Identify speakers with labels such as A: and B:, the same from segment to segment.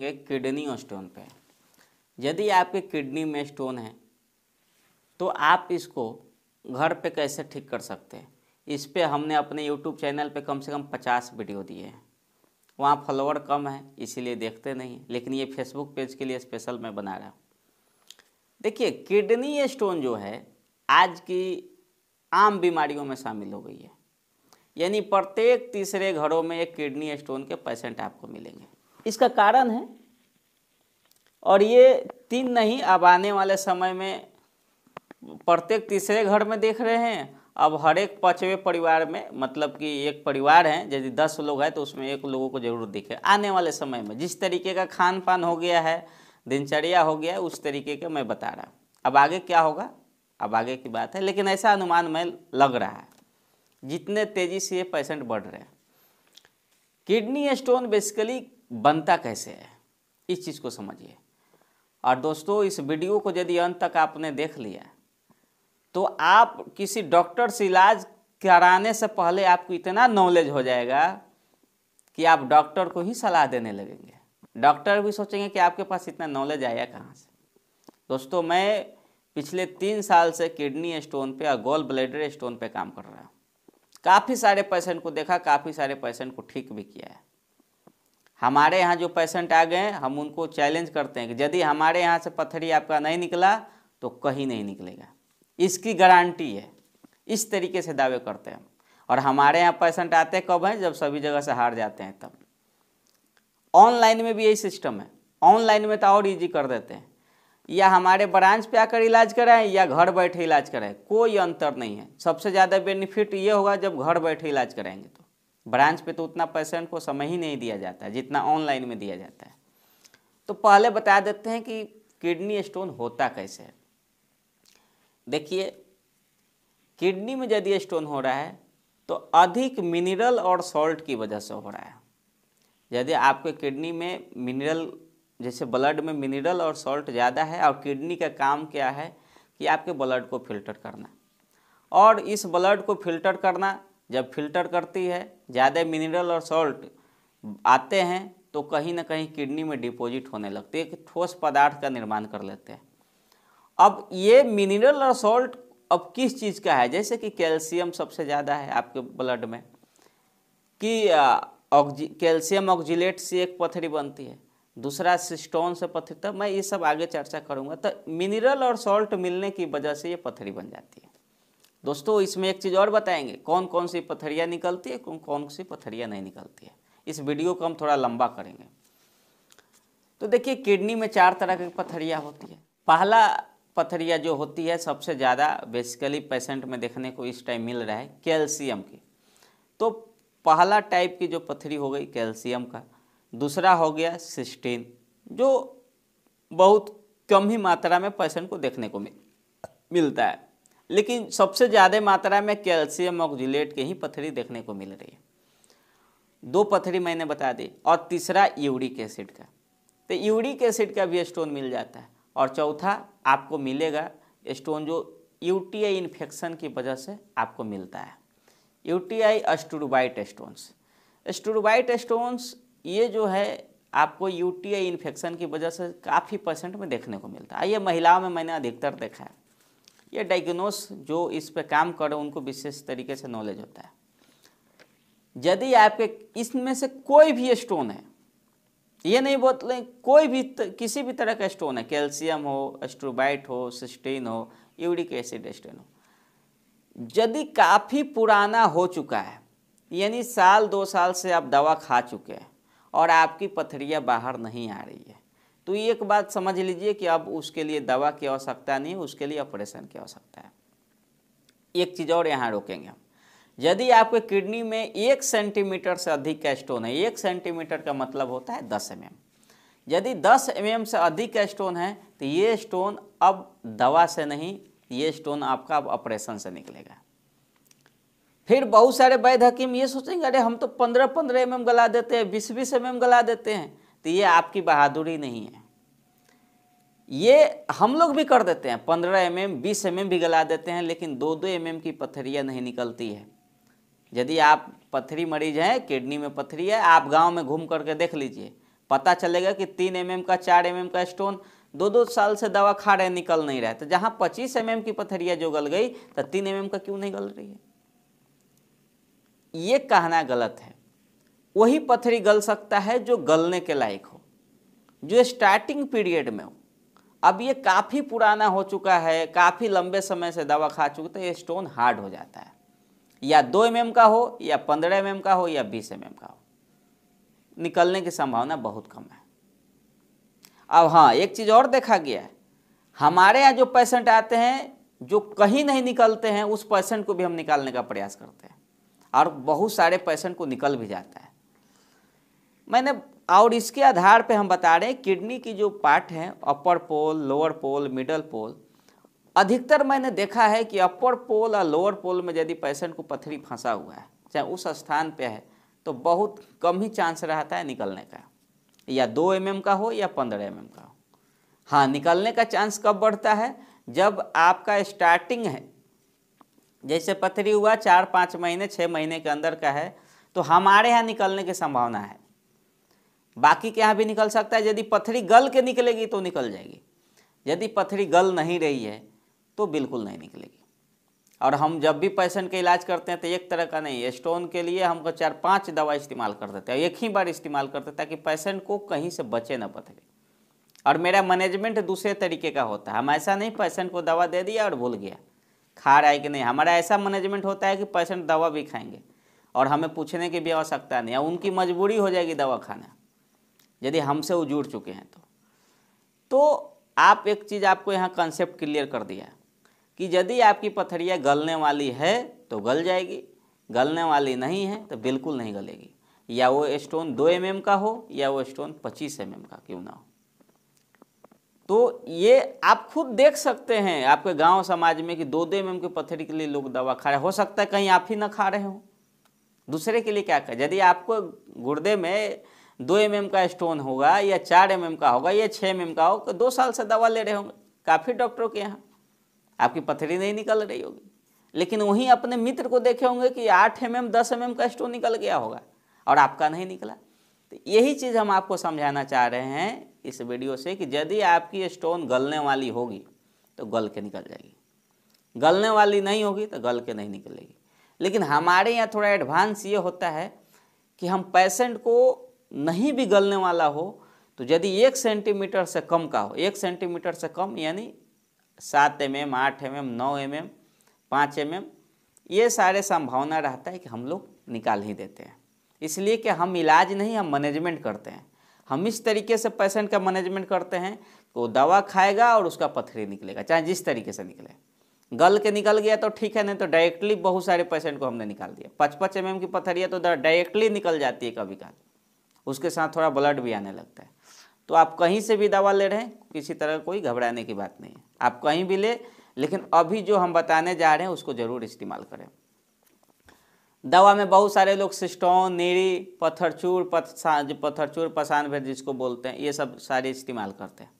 A: ये किडनी और स्टोन पे यदि आपके किडनी में स्टोन है तो आप इसको घर पे कैसे ठीक कर सकते हैं इस पर हमने अपने यूट्यूब चैनल पे कम से कम पचास वीडियो दिए हैं वहाँ फॉलोअर कम है इसीलिए देखते नहीं लेकिन ये फेसबुक पेज के लिए स्पेशल मैं बना रहा हूँ देखिए किडनी स्टोन जो है आज की आम बीमारियों में शामिल हो गई है यानी प्रत्येक तीसरे घरों में एक किडनी स्टोन के पेशेंट आपको मिलेंगे इसका कारण है और ये तीन नहीं अब आने वाले समय में प्रत्येक तीसरे घर में देख रहे हैं अब हर एक पाँचवें परिवार में मतलब कि एक परिवार है यदि दस लोग हैं तो उसमें एक लोगों को जरूर दिखे आने वाले समय में जिस तरीके का खान पान हो गया है दिनचर्या हो गया है उस तरीके के मैं बता रहा हूँ अब आगे क्या होगा अब आगे की बात है लेकिन ऐसा अनुमान मैं लग रहा है जितने तेज़ी से ये पेशेंट बढ़ रहे हैं किडनी स्टोन बेसिकली बनता कैसे है इस चीज़ को समझिए और दोस्तों इस वीडियो को यदि अंत तक आपने देख लिया तो आप किसी डॉक्टर से इलाज कराने से पहले आपको इतना नॉलेज हो जाएगा कि आप डॉक्टर को ही सलाह देने लगेंगे डॉक्टर भी सोचेंगे कि आपके पास इतना नॉलेज आया कहाँ से दोस्तों मैं पिछले तीन साल से किडनी स्टोन पे और गोल ब्लेडर स्टोन पे काम कर रहा हूँ काफ़ी सारे पेशेंट को देखा काफ़ी सारे पेशेंट को ठीक भी किया है हमारे यहाँ जो पेशेंट आ गए हम उनको चैलेंज करते हैं कि यदि हमारे यहाँ से पथरी आपका नहीं निकला तो कहीं नहीं निकलेगा इसकी गारंटी है इस तरीके से दावे करते हैं और हमारे यहाँ पेशेंट आते हैं कब हैं जब सभी जगह से हार जाते हैं तब ऑनलाइन में भी यही सिस्टम है ऑनलाइन में तो और ईजी कर देते हैं या हमारे ब्रांच पे आकर इलाज कराएं या घर बैठे इलाज कराएं कोई अंतर नहीं है सबसे ज़्यादा बेनिफिट ये होगा जब घर बैठे इलाज कराएंगे तो ब्रांच पे तो उतना पेशेंट को समय ही नहीं दिया जाता है जितना ऑनलाइन में दिया जाता है तो पहले बता देते हैं कि किडनी स्टोन होता कैसे है देखिए किडनी में यदि स्टोन हो रहा है तो अधिक मिनरल और सॉल्ट की वजह से हो रहा है यदि आपके किडनी में मिनरल जैसे ब्लड में मिनरल और सॉल्ट ज़्यादा है और किडनी का काम क्या है कि आपके ब्लड को फिल्टर करना और इस ब्लड को फिल्टर करना जब फिल्टर करती है ज़्यादा मिनरल और सॉल्ट आते हैं तो कहीं ना कहीं किडनी में डिपॉजिट होने लगती है कि ठोस पदार्थ का निर्माण कर लेते हैं अब ये मिनरल और सॉल्ट अब किस चीज़ का है जैसे कि कैल्शियम सबसे ज़्यादा है आपके ब्लड में कि ऑक्जी कैल्शियम ऑक्जिलेट से एक पथरी बनती है दूसरा सिस्टोन से पथरी तब मैं ये सब आगे चर्चा करूँगा तो मिनरल और सॉल्ट मिलने की वजह से ये पथरी बन जाती है दोस्तों इसमें एक चीज़ और बताएंगे कौन कौन सी पथरिया निकलती है कौन कौन सी पथरिया नहीं निकलती है इस वीडियो को हम थोड़ा लंबा करेंगे तो देखिए किडनी में चार तरह की पथरिया होती है पहला पथरिया जो होती है सबसे ज़्यादा बेसिकली पेशेंट में देखने को इस टाइम मिल रहा है कैल्शियम की तो पहला टाइप की जो पथरी हो गई कैल्शियम का दूसरा हो गया सिस्टीन जो बहुत कम ही मात्रा में पेशेंट को देखने को मिल मिलता है लेकिन सबसे ज़्यादा मात्रा में कैल्शियम ऑक्जिलेट के ही पथरी देखने को मिल रही है दो पथरी मैंने बता दी और तीसरा यूरिक एसिड का तो यूरिक एसिड का भी स्टोन मिल जाता है और चौथा आपको मिलेगा स्टोन जो यूटीआई इन्फेक्शन की वजह से आपको मिलता है UTI struvite stones struvite stones ये जो है आपको यूटीआई इन्फेक्शन की वजह से काफ़ी परसेंट में देखने को मिलता है ये महिलाओं में मैंने अधिकतर देखा है ये डाइग्नोस जो इस पे काम कर रहे उनको विशेष तरीके से नॉलेज होता है यदि आपके इसमें से कोई भी स्टोन है ये नहीं बोलते कोई भी त, किसी भी तरह का स्टोन है कैल्शियम हो एस्ट्रोबाइट हो सिस्टीन हो यूरिक एसिड स्टेन हो यदि काफ़ी पुराना हो चुका है यानी साल दो साल से आप दवा खा चुके हैं और आपकी पथरियाँ बाहर नहीं आ रही है तो ये एक बात समझ लीजिए कि अब उसके लिए दवा की आवश्यकता नहीं उसके लिए ऑपरेशन की आवश्यकता है एक चीज़ और यहाँ रोकेंगे हम यदि आपके किडनी में एक सेंटीमीटर से अधिक का स्टोन है एक सेंटीमीटर का मतलब होता है दस एम यदि दस एम से अधिक का स्टोन है तो ये स्टोन अब दवा से नहीं ये स्टोन आपका अब ऑपरेशन से निकलेगा फिर बहुत सारे वैध हकीम ये सोचेंगे अरे हम तो पंद्रह पंद्रह एम गला देते हैं बीस बीस एम गला देते हैं तो ये आपकी बहादुरी नहीं है ये हम लोग भी कर देते हैं पंद्रह एम एम बीस एम एम भी गला देते हैं लेकिन दो दो एम एम की पथरिया नहीं निकलती है यदि आप पथरी मरीज हैं किडनी में पथरी है आप गांव में घूम करके देख लीजिए पता चलेगा कि तीन एम एम का चार एम एम का स्टोन दो दो साल से दवा खा रहे निकल नहीं रहा है तो जहाँ पच्चीस एम एम की पथरिया जो गल गई तो तीन एम एम का क्यों नहीं गल रही है ये कहना गलत है वही पथरी गल सकता है जो गलने के लायक हो जो स्टार्टिंग पीरियड में हो अब ये काफ़ी पुराना हो चुका है काफ़ी लंबे समय से दवा खा चुके तो ये स्टोन हार्ड हो जाता है या दो एम का हो या पंद्रह एम का हो या बीस एम का हो निकलने की संभावना बहुत कम है अब हाँ एक चीज़ और देखा गया है हमारे यहाँ जो पेशेंट आते हैं जो कहीं नहीं निकलते हैं उस पेशेंट को भी हम निकालने का प्रयास करते हैं और बहुत सारे पेशेंट को निकल भी जाता है मैंने और इसके आधार पे हम बता रहे हैं किडनी की जो पार्ट हैं अपर पोल लोअर पोल मिडल पोल अधिकतर मैंने देखा है कि अपर पोल और लोअर पोल में यदि पेशेंट को पथरी फंसा हुआ है चाहे उस स्थान पे है तो बहुत कम ही चांस रहता है निकलने का या दो एम mm का हो या पंद्रह एम mm का हो हाँ निकलने का चांस कब बढ़ता है जब आपका स्टार्टिंग है जैसे पथरी हुआ चार पाँच महीने छः महीने के अंदर का है तो हमारे यहाँ निकलने की संभावना है बाकी के यहाँ भी निकल सकता है यदि पथरी गल के निकलेगी तो निकल जाएगी यदि पथरी गल नहीं रही है तो बिल्कुल नहीं निकलेगी और हम जब भी पेशेंट का इलाज करते हैं तो एक तरह का नहीं स्टोन के लिए हमको चार पांच दवा इस्तेमाल कर देते हैं एक ही बार इस्तेमाल करते हैं ताकि पेशेंट को कहीं से बचे ना पथरी और मेरा मैनेजमेंट दूसरे तरीके का होता है हम ऐसा नहीं पेशेंट को दवा दे दिया और भूल गया खा रहा है कि नहीं हमारा ऐसा मैनेजमेंट होता है कि पेशेंट दवा भी खाएंगे और हमें पूछने की भी आवश्यकता नहीं है उनकी मजबूरी हो जाएगी दवा खाना यदि हमसे वो जुड़ चुके हैं तो तो आप एक चीज़ आपको यहाँ कंसेप्ट क्लियर कर दिया कि यदि आपकी पथरिया गलने वाली है तो गल जाएगी गलने वाली नहीं है तो बिल्कुल नहीं गलेगी या वो स्टोन दो एम mm का हो या वो स्टोन पच्चीस एम mm का क्यों ना हो तो ये आप खुद देख सकते हैं आपके गांव समाज में कि दो दो एम की पत्थरी के लिए लोग दवा खा रहे हो सकता है कहीं आप ही ना खा रहे हो दूसरे के लिए क्या कर यदि आपको गुर्दे में दो एम का स्टोन होगा या चार एम का होगा या छः एम का होगा दो साल से दवा ले रहे होंगे काफ़ी डॉक्टरों के यहाँ आपकी पथरी नहीं निकल रही होगी लेकिन वहीं अपने मित्र को देखे होंगे कि आठ एम एम दस एम का स्टोन निकल गया होगा और आपका नहीं निकला तो यही चीज़ हम आपको समझाना चाह रहे हैं इस वीडियो से कि यदि आपकी स्टोन गलने वाली होगी तो गल के निकल जाएगी गलने वाली नहीं होगी तो गल के नहीं निकलेगी लेकिन हमारे यहाँ थोड़ा एडवांस ये होता है कि हम पेशेंट को नहीं भी गलने वाला हो तो यदि एक सेंटीमीटर से कम का हो एक सेंटीमीटर से कम यानी सात एम एम आठ एम एम नौ एम एम पाँच एम एम ये सारे संभावना रहता है कि हम लोग निकाल ही देते हैं इसलिए कि हम इलाज नहीं हम मैनेजमेंट करते हैं हम इस तरीके से पेशेंट का मैनेजमेंट करते हैं तो दवा खाएगा और उसका पथरी निकलेगा चाहे जिस तरीके से निकले गल के निकल गया तो ठीक है नहीं तो डायरेक्टली बहुत सारे पेशेंट को हमने निकाल दिया पच पच एम की पथरिया तो डायरेक्टली निकल जाती है कभी कभी उसके साथ थोड़ा ब्लड भी आने लगता है तो आप कहीं से भी दवा ले रहे हैं किसी तरह कोई घबराने की बात नहीं है आप कहीं भी ले लेकिन अभी जो हम बताने जा रहे हैं उसको ज़रूर इस्तेमाल करें दवा में बहुत सारे लोग सिस्टोन नीरी पत्थरचूर पत्सा जो पत्थरचूर पसान भेद जिसको बोलते हैं ये सब सारे इस्तेमाल करते हैं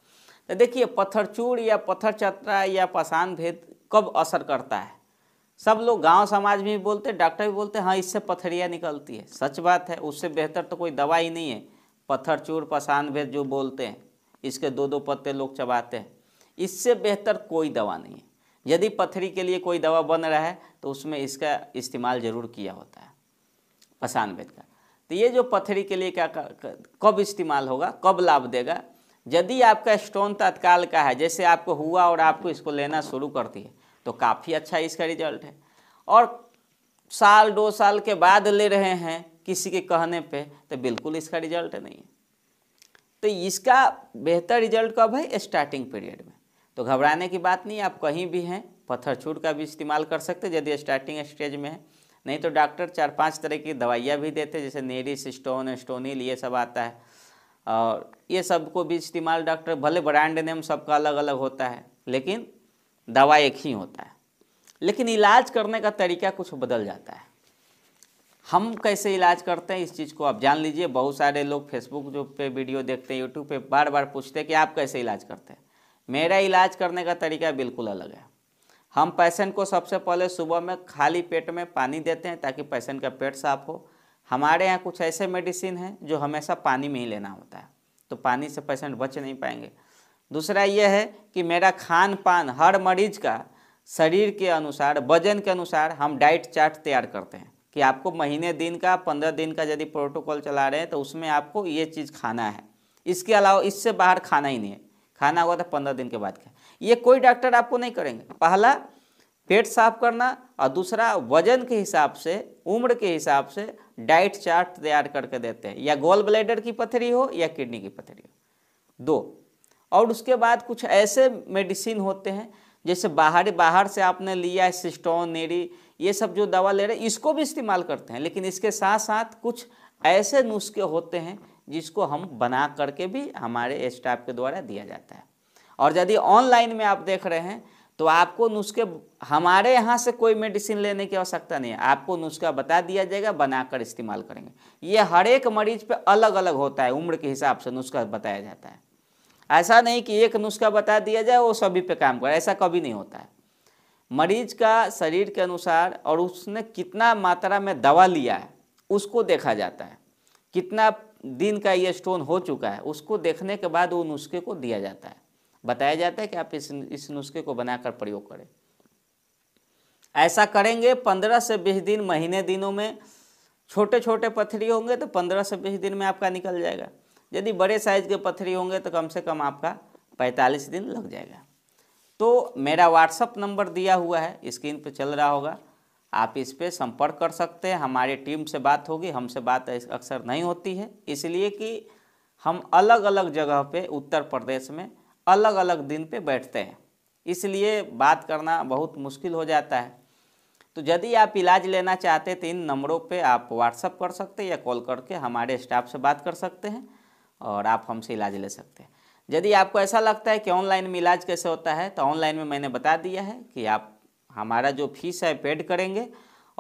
A: तो देखिए पत्थरचूर या पत्थर चतरा या पसान भेद कब असर करता है सब लोग गांव समाज में भी बोलते डॉक्टर भी बोलते हाँ इससे पथरिया निकलती है सच बात है उससे बेहतर तो कोई दवा ही नहीं है पत्थर चूर पसान भेद जो बोलते हैं इसके दो दो पत्ते लोग चबाते हैं इससे बेहतर कोई दवा नहीं है यदि पथरी के लिए कोई दवा बन रहा है तो उसमें इसका इस्तेमाल ज़रूर किया होता है पसान भेद का तो ये जो पथरी के लिए क्या कब इस्तेमाल होगा कब लाभ देगा यदि आपका स्टोन तत्काल का है जैसे आपको हुआ और आपको इसको लेना शुरू कर दिया तो काफ़ी अच्छा इसका रिजल्ट है और साल दो साल के बाद ले रहे हैं किसी के कहने पे तो बिल्कुल इसका रिजल्ट नहीं है तो इसका बेहतर रिजल्ट कब है स्टार्टिंग पीरियड में तो घबराने की बात नहीं आप कहीं भी हैं पत्थर छूट का भी इस्तेमाल कर सकते यदि स्टार्टिंग स्टेज में है नहीं तो डॉक्टर चार पांच तरह की दवाइयाँ भी देते हैं जैसे नेरिस स्टोन स्टोनिल ये सब आता है और ये सब को भी इस्तेमाल डॉक्टर भले ब्रांड नेम सबका अलग अलग होता है लेकिन दवा एक ही होता है लेकिन इलाज करने का तरीका कुछ बदल जाता है हम कैसे इलाज करते हैं इस चीज़ को आप जान लीजिए बहुत सारे लोग फेसबुक जो पे वीडियो देखते हैं यूट्यूब पे बार बार पूछते हैं कि आप कैसे इलाज करते हैं मेरा इलाज करने का तरीका बिल्कुल अलग है हम पेशेंट को सबसे पहले सुबह में खाली पेट में पानी देते हैं ताकि पेशेंट का पेट साफ हो हमारे यहाँ कुछ ऐसे मेडिसिन हैं जो हमेशा पानी में ही लेना होता है तो पानी से पेशेंट बच नहीं पाएंगे दूसरा यह है कि मेरा खान पान हर मरीज का शरीर के अनुसार वजन के अनुसार हम डाइट चार्ट तैयार करते हैं कि आपको महीने दिन का पंद्रह दिन का यदि प्रोटोकॉल चला रहे हैं तो उसमें आपको ये चीज़ खाना है इसके अलावा इससे बाहर खाना ही नहीं है खाना हुआ तो पंद्रह दिन के बाद का ये कोई डॉक्टर आपको नहीं करेंगे पहला पेट साफ करना और दूसरा वजन के हिसाब से उम्र के हिसाब से डाइट चार्ट तैयार करके देते हैं या गोल ब्लेडर की पथरी हो या किडनी की पथरी हो दो और उसके बाद कुछ ऐसे मेडिसिन होते हैं जैसे बाहर बाहर से आपने लिया है सिस्टोन नेरी ये सब जो दवा ले रहे हैं इसको भी इस्तेमाल करते हैं लेकिन इसके साथ साथ कुछ ऐसे नुस्खे होते हैं जिसको हम बना करके भी हमारे स्टाफ के द्वारा दिया जाता है और यदि ऑनलाइन में आप देख रहे हैं तो आपको नुस्खे हमारे यहाँ से कोई मेडिसिन लेने की आवश्यकता नहीं है आपको नुस्खा बता दिया जाएगा बनाकर इस्तेमाल करेंगे ये हर एक मरीज पे अलग अलग होता है उम्र के हिसाब से नुस्खा बताया जाता है ऐसा नहीं कि एक नुस्खा बता दिया जाए वो सभी पे काम करे ऐसा कभी नहीं होता है मरीज का शरीर के अनुसार और उसने कितना मात्रा में दवा लिया है उसको देखा जाता है कितना दिन का ये स्टोन हो चुका है उसको देखने के बाद वो नुस्खे को दिया जाता है बताया जाता है कि आप इस इस नुस्खे को बनाकर प्रयोग करें ऐसा करेंगे पंद्रह से बीस दिन महीने दिनों में छोटे छोटे पथरी होंगे तो पंद्रह से बीस दिन में आपका निकल जाएगा यदि बड़े साइज के पथरी होंगे तो कम से कम आपका पैंतालीस दिन लग जाएगा तो मेरा व्हाट्सअप नंबर दिया हुआ है स्क्रीन पर चल रहा होगा आप इस पर संपर्क कर सकते हैं हमारी टीम से बात होगी हमसे बात अक्सर नहीं होती है इसलिए कि हम अलग अलग जगह पे उत्तर प्रदेश में अलग अलग दिन पे बैठते हैं इसलिए बात करना बहुत मुश्किल हो जाता है तो यदि आप इलाज लेना चाहते हैं तो इन नंबरों पे आप व्हाट्सअप कर सकते हैं या कॉल करके हमारे स्टाफ से बात कर सकते हैं और आप हमसे इलाज ले सकते हैं यदि आपको ऐसा लगता है कि ऑनलाइन में इलाज कैसे होता है तो ऑनलाइन में मैंने बता दिया है कि आप हमारा जो फीस है पेड करेंगे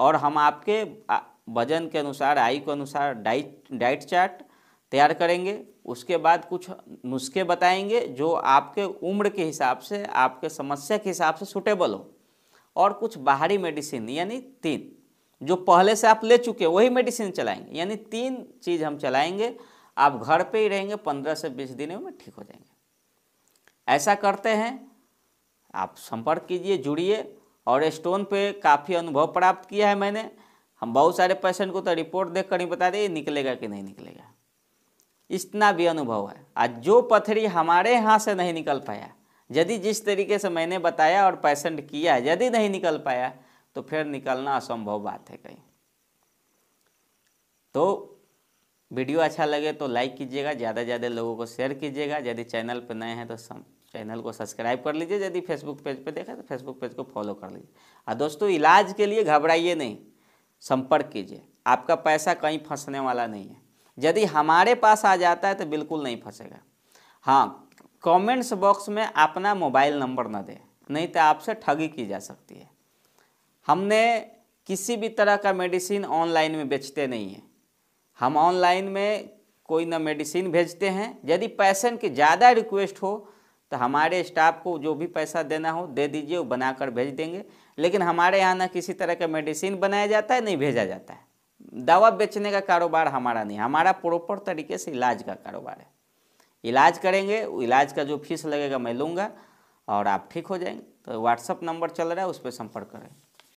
A: और हम आपके वजन के अनुसार आयु के अनुसार डाइट डाइट चार्ट तैयार करेंगे उसके बाद कुछ नुस्खे बताएंगे जो आपके उम्र के हिसाब से आपके समस्या के हिसाब से सूटेबल हो और कुछ बाहरी मेडिसिन यानी तीन जो पहले से आप ले चुके हैं वही मेडिसिन चलाएंगे यानी तीन चीज़ हम चलाएंगे आप घर पे ही रहेंगे पंद्रह से बीस दिन में ठीक हो जाएंगे ऐसा करते हैं आप संपर्क कीजिए जुड़िए और स्टोन पे काफ़ी अनुभव प्राप्त किया है मैंने हम बहुत सारे पेशेंट को तो रिपोर्ट देख कर ही बता दें निकलेगा कि नहीं निकलेगा इतना भी अनुभव है आज जो पथरी हमारे यहाँ से नहीं निकल पाया यदि जिस तरीके से मैंने बताया और पेशेंट किया यदि नहीं निकल पाया तो फिर निकलना असंभव बात है कहीं तो वीडियो अच्छा लगे तो लाइक कीजिएगा ज़्यादा से ज़्यादा लोगों को शेयर कीजिएगा यदि चैनल पर नए हैं तो सम चैनल को सब्सक्राइब कर लीजिए यदि फेसबुक पेज पर देखा तो फेसबुक पेज को फॉलो कर लीजिए और दोस्तों इलाज के लिए घबराइए नहीं संपर्क कीजिए आपका पैसा कहीं फंसने वाला नहीं है यदि हमारे पास आ जाता है तो बिल्कुल नहीं फंसेगा हाँ कमेंट्स बॉक्स में अपना मोबाइल नंबर ना दे नहीं तो आपसे ठगी की जा सकती है हमने किसी भी तरह का मेडिसिन ऑनलाइन में बेचते नहीं हैं हम ऑनलाइन में कोई ना मेडिसिन भेजते हैं यदि पैसेंट की ज़्यादा रिक्वेस्ट हो तो हमारे स्टाफ को जो भी पैसा देना हो दे दीजिए वो बनाकर भेज देंगे लेकिन हमारे यहाँ ना किसी तरह का मेडिसिन बनाया जाता है नहीं भेजा जाता है दवा बेचने का कारोबार हमारा नहीं हमारा प्रॉपर तरीके से इलाज का कारोबार है इलाज करेंगे इलाज का जो फीस लगेगा मैं लूँगा और आप ठीक हो जाएंगे तो व्हाट्सअप नंबर चल रहा है उस पर संपर्क करेंगे